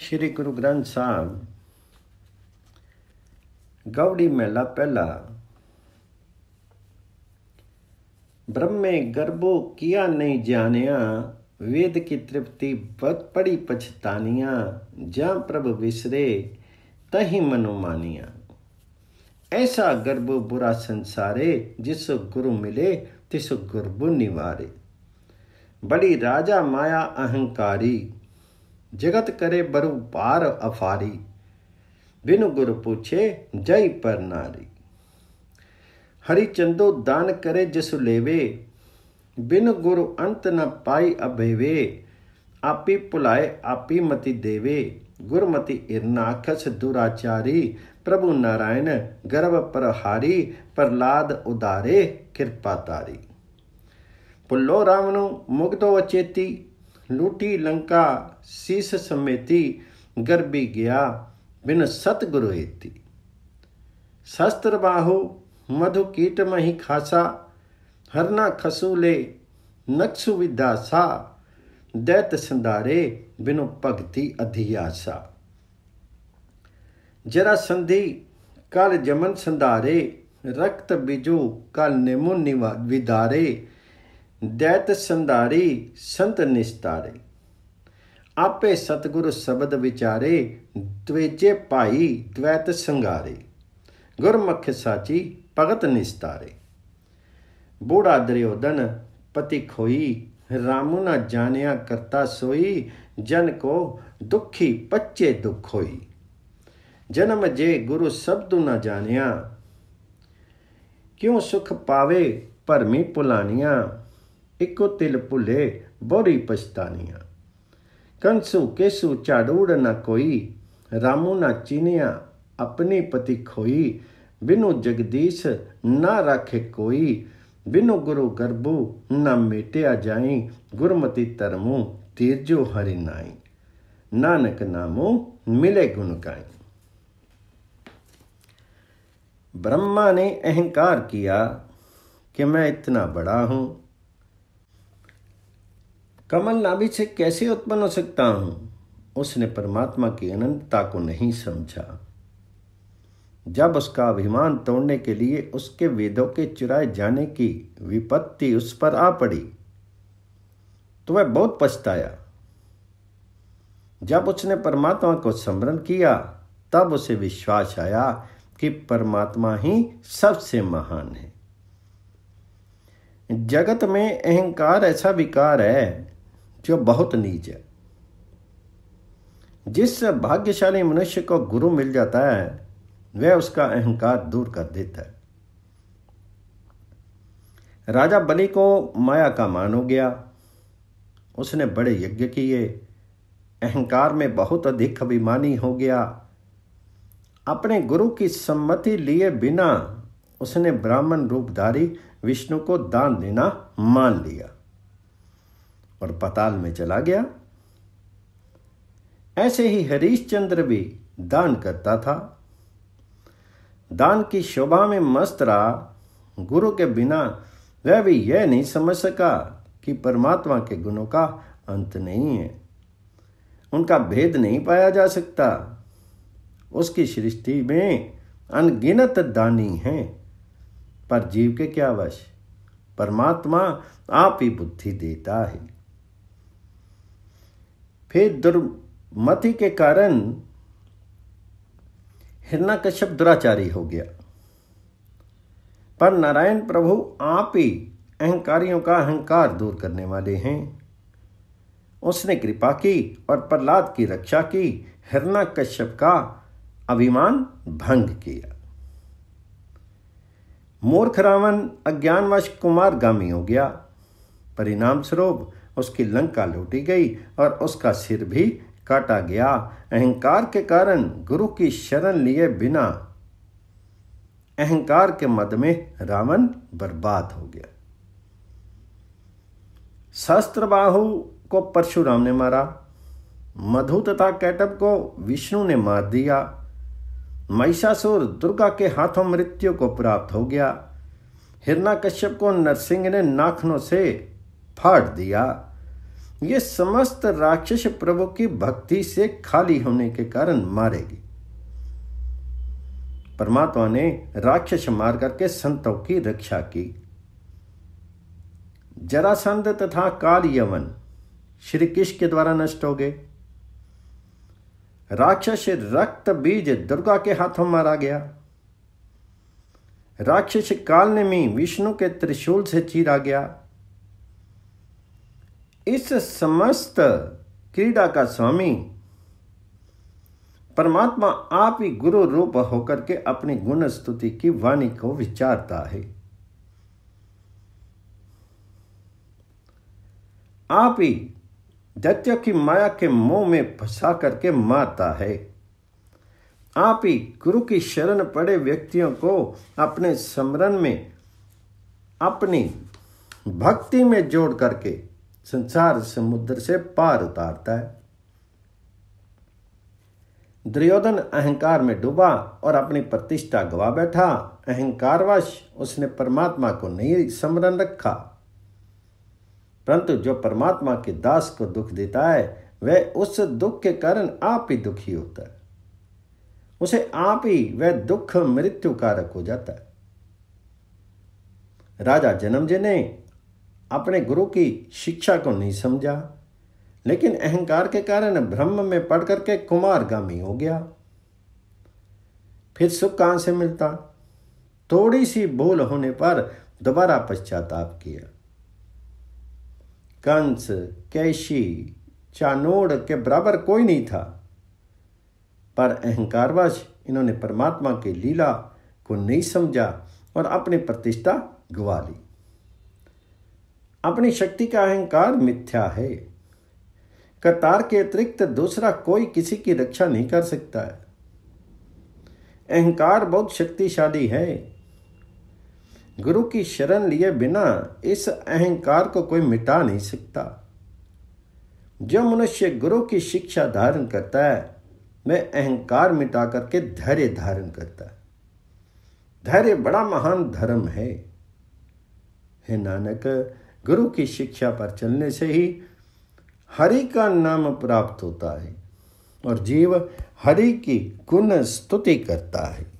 श्री गुरु ग्रंथ साहब गौड़ी मेला पहला ब्रह्मे गर्भो किया नहीं जानिया वेद की तृप्ति बत पड़ी पछतानिया जा प्रभु विसरे तही मनोमानिया ऐसा गर्भ बुरा संसारे जिस गुरु मिले तिस गुरबु निवारे बड़ी राजा माया अहंकारी ਜਗਤ ਕਰੇ ਬਰੂ ਭਾਰ ਅਫਾਰੀ ਬਿਨ ਗੁਰ ਪੁੱਛੇ ਜੈ ਪਰ ਨਾਰੀ ਹਰੀ ਚੰਦੋ ਦਾਨ ਕਰੇ ਜਿਸੁ ਲੇਵੇ ਬਿਨ ਗੁਰ ਅੰਤ ਨ ਪਾਈ ਅਭੇਵੇ ਆਪੀ ਭੁਲਾਏ ਆਪੀ ਮਤੀ ਦੇਵੇ ਗੁਰਮਤੀ ਅਖਸ ਦੁਰਾਚਾਰੀ ਪ੍ਰਭੂ ਨਾਰਾਇਣ ਗਰਵ ਪਰਹਾਰੀ ਪ੍ਰਲਾਦ ਉਦਾਰੇ ਕਿਰਪਾ ਤਾਰੀ ਪੁੱਲੋ ਰਾਮ ਨੂੰ ਮੁਕਤੋ ਅਚੇਤੀ ਲੂਟੀ ਲੰਕਾ ਸੀਸ ਸਮੇਤੀ ਗਰਬੀ ਗਿਆ ਬਿਨ ਸਤਗੁਰੂ ਇਤੀ ਸ਼ਸਤਰ ਬਾਹੂ ਮਧੁ ਕੀਟ ਮਹੀ ਖਾਸਾ ਹਰਨਾ ਖਸੂਲੇ ਨਕਸ਼ੁ ਵਿਦਾ ਸਾ ਦੇਤ ਸੰਧਾਰੇ ਬਿਨੁ ਭਗਤੀ ਅਧਿਆਸਾ ਜਰਾ ਸੰਧੀ ਕਲ ਜਮਨ ਸੰਧਾਰੇ ਰਕਤ ਬਿਜੂ ਕਲ ਨਿਮੁ ਨਿਵਾ ਵਿਦਾਰੇ ਦੈਤ ਸੰਧਾਰੀ ਸੰਤ ਨਿਸਤਾਰੇ ਆਪੇ ਸਤਿਗੁਰੂ ਸ਼ਬਦ ਵਿਚਾਰੇ ਦਵੇਜੇ ਭਾਈ ਦ્વੈਤ ਸੰਗਾਰੇ ਗੁਰਮੁਖ ਸਾਚੀ ਭਗਤ ਨਿਸਤਾਰੇ ਬੂੜਾ ਦਰਿਓਦਨ ਪਤੀ ਖੋਈ ਰਾਮੁ ਨਾ ਜਾਣਿਆ ਕਰਤਾ ਸੋਈ ਜਨ ਕੋ ਦੁਖੀ ਪੱਚੇ ਦੁਖ ਹੋਈ ਜਨਮ ਜੇ ਗੁਰੂ ਸ਼ਬਦ ਨਾ ਜਾਣਿਆ ਕਿਉ ਸੁਖ ਪਾਵੇ ਭਰਮੀ ਪੁਲਾਨੀਆਂ ਇੱਕੋ ਤਿਲ ਭੁਲੇ ਬੋਰੀ ਪਛਤਾਨੀਆਂ ਕੰਸੂ ਕੇਸੂ ਝਾੜੂੜ ਨਾ ਕੋਈ ਰਾਮੂ ਨਾ ਚੀਨਿਆ ਆਪਣੀ ਪਤੀ ਖੋਈ ਬਿਨੂ ਜਗਦੀਸ਼ ਨਾ ਰੱਖੇ ਕੋਈ ਬਿਨੂ ਗੁਰੂ ਗਰਬੂ ਨਾ ਮੇਟਿਆ ਜਾਈ ਗੁਰਮਤੀ ਧਰਮੂ ਤੀਰਜੋ ਹਰਿ ਨਾਈ ਨਾਨਕ ਨਾਮੋ ਮਿਲੇ ਗੁਣ ਗਾਈ ब्रह्मा ने अहंकार किया कि मैं इतना बड़ा हूँ कमल नाभि से कैसे उत्पन्न हो सकता हूं उसने परमात्मा की अनंतता को नहीं समझा जब उसका अभिमान तोड़ने के लिए उसके वेदों के चुराए जाने की विपत्ति उस पर आ पड़ी तो वह बहुत पछताया जब उसने परमात्मा को स्मरण किया तब उसे विश्वास आया कि परमात्मा ही सबसे महान है जगत में अहंकार ऐसा विकार है जो बहुत नीच है जिस भाग्यशाली मनुष्य को गुरु मिल जाता है वह उसका अहंकार दूर कर देता है राजा बलि को माया का मान हो गया उसने बड़े यज्ञ किए अहंकार में बहुत अधिक अभिमानी हो गया अपने गुरु की सम्मति लिए बिना उसने ब्राह्मण रूपधारी विष्णु को दान देना मान लिया और पताल में चला गया ऐसे ही हरीशचंद्र भी दान करता था दान की शोभा में मस्त रहा गुरु के बिना वह भी यह नहीं समझ सका कि परमात्मा के गुणों का अंत नहीं है उनका भेद नहीं पाया जा सकता उसकी सृष्टि में अनगिनत दानी हैं पर जीव के क्या वश परमात्मा आप ही बुद्धि देता है फिर दुर्मति के कारण हिरणाकश्यप दुराचारी हो गया पर नारायण प्रभु आप ही अहंकारियों का अहंकार दूर करने वाले हैं उसने कृपा की और प्रहलाद की रक्षा की हिरणा कश्यप का अभिमान भंग किया मूर्ख रावण अज्ञानवश कुमार गामी हो गया परिणाम स्वरूप उसकी लंका लूटी गई और उसका सिर भी काटा गया अहंकार के कारण गुरु की शरण लिए बिना अहंकार के मद में रावण बर्बाद हो गया शस्त्र को परशुराम ने मारा मधु तथा कैटब को विष्णु ने मार दिया महिषासुर दुर्गा के हाथों मृत्यु को प्राप्त हो गया हिरणा कश्यप को नरसिंह ने नाखनों से फाड़ दिया ये समस्त राक्षस प्रभु की भक्ति से खाली होने के कारण मारेगी परमात्मा ने राक्षस मार करके संतों की रक्षा की जरासंध तथा काल यवन श्री कृष्ण के द्वारा नष्ट हो गए राक्षस रक्त बीज दुर्गा के हाथों मारा गया राक्षस काल ने मी विष्णु के त्रिशूल से चीरा गया इस समस्त क्रीड़ा का स्वामी परमात्मा आप ही गुरु रूप होकर के अपनी गुण स्तुति की वाणी को विचारता है आप ही दत्य की माया के मोह में फंसा करके मारता है आप ही गुरु की शरण पड़े व्यक्तियों को अपने समरण में अपनी भक्ति में जोड़ करके संसार समुद्र से पार उतारता है दुर्योधन अहंकार में डूबा और अपनी प्रतिष्ठा गवा बैठा अहंकारवश उसने परमात्मा को नहीं समरण रखा परंतु जो परमात्मा के दास को दुख देता है वह उस दुख के कारण आप ही दुखी होता है उसे आप ही वह दुख मृत्यु कारक हो जाता है राजा जन्मजय ने अपने गुरु की शिक्षा को नहीं समझा लेकिन अहंकार के कारण ब्रह्म में पढ़ करके कुमारगामी हो गया फिर सुख कहां से मिलता थोड़ी सी भूल होने पर दोबारा पश्चाताप किया कंस कैशी चानोड़ के बराबर कोई नहीं था पर अहंकारवश इन्होंने परमात्मा की लीला को नहीं समझा और अपनी प्रतिष्ठा गवा ली अपनी शक्ति का अहंकार मिथ्या है कतार के अतिरिक्त दूसरा कोई किसी की रक्षा नहीं कर सकता है अहंकार बहुत शक्तिशाली है गुरु की शरण लिए बिना इस अहंकार को कोई मिटा नहीं सकता जो मनुष्य गुरु की शिक्षा धारण करता है वह अहंकार मिटा करके धैर्य धारण करता है धैर्य बड़ा महान धर्म है हे नानक गुरु की शिक्षा पर चलने से ही हरि का नाम प्राप्त होता है और जीव हरि की गुण स्तुति करता है